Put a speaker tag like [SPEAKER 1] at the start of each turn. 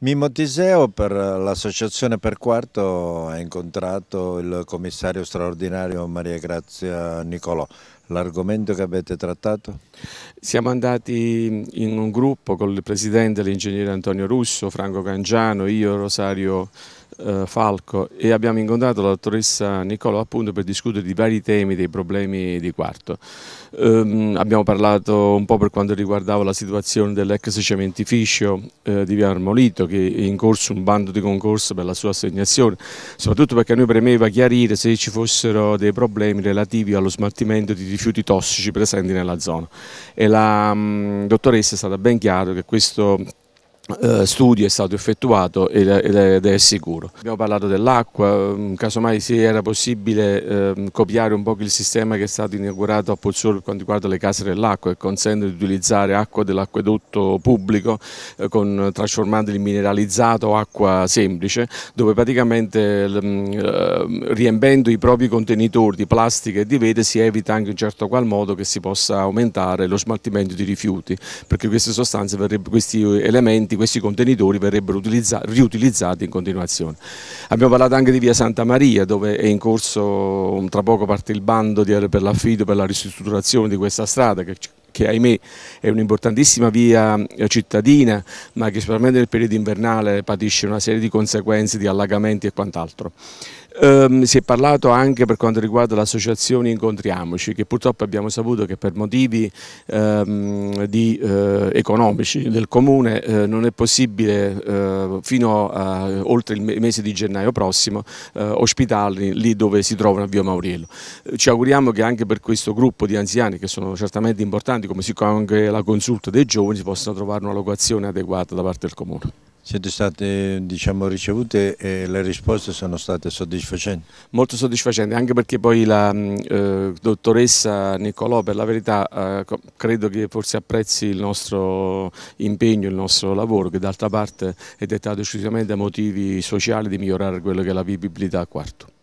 [SPEAKER 1] Mimmo Tiseo per l'associazione per quarto ha incontrato il commissario straordinario Maria Grazia Nicolò l'argomento che avete trattato? Siamo andati in un gruppo con il presidente, l'ingegnere Antonio Russo, Franco Cangiano, io, Rosario eh, Falco e abbiamo incontrato la dottoressa Nicola appunto per discutere di vari temi, dei problemi di quarto. Ehm, abbiamo parlato un po' per quanto riguardava la situazione dell'ex cementificio eh, di Via Armolito che è in corso un bando di concorso per la sua assegnazione, soprattutto perché a noi premeva chiarire se ci fossero dei problemi relativi allo smaltimento di rifiuti tossici presenti nella zona e la mh, mm, dottoressa è stata ben chiaro che questo eh, studio è stato effettuato ed è sicuro. Abbiamo parlato dell'acqua, mm, casomai se era possibile ehm, copiare un po' il sistema che è stato inaugurato a Pozzuolo per quanto riguarda le case dell'acqua e consente di utilizzare acqua dell'acquedotto pubblico eh, con, trasformandoli in mineralizzato o acqua semplice dove praticamente ehm, eh, riempendo i propri contenitori di plastica e di vete si evita anche in certo qual modo che si possa aumentare lo smaltimento di rifiuti perché queste sostanze, questi elementi altrimenti questi contenitori verrebbero riutilizzati in continuazione. Abbiamo parlato anche di via Santa Maria dove è in corso, um, tra poco parte il bando per l'affido, per la ristrutturazione di questa strada che che ahimè è un'importantissima via eh, cittadina, ma che sicuramente nel periodo invernale patisce una serie di conseguenze di allagamenti e quant'altro. Um, si è parlato anche per quanto riguarda l'associazione Incontriamoci, che purtroppo abbiamo saputo che per motivi um, di, uh, economici del Comune uh, non è possibile uh, fino a oltre il mese di gennaio prossimo ospitarli lì dove si trovano a Via Mauriello. Ci auguriamo che anche per questo gruppo di anziani, che sono certamente importanti, come si anche la consulta dei giovani, si possa trovare una locazione adeguata da parte del Comune. Siete state diciamo, ricevute e le risposte sono state soddisfacenti? Molto soddisfacenti, anche perché poi la mm, eh, dottoressa Niccolò per la verità eh, credo che forse apprezzi il nostro impegno, il nostro lavoro che d'altra parte è dettato esclusivamente da motivi sociali di migliorare quello che è la vivibilità a quarto.